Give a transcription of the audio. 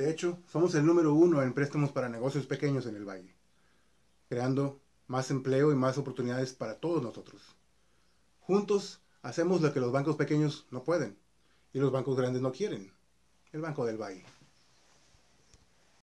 De hecho, somos el número uno en préstamos para negocios pequeños en el Valle, creando más empleo y más oportunidades para todos nosotros. Juntos hacemos lo que los bancos pequeños no pueden y los bancos grandes no quieren, el Banco del Valle.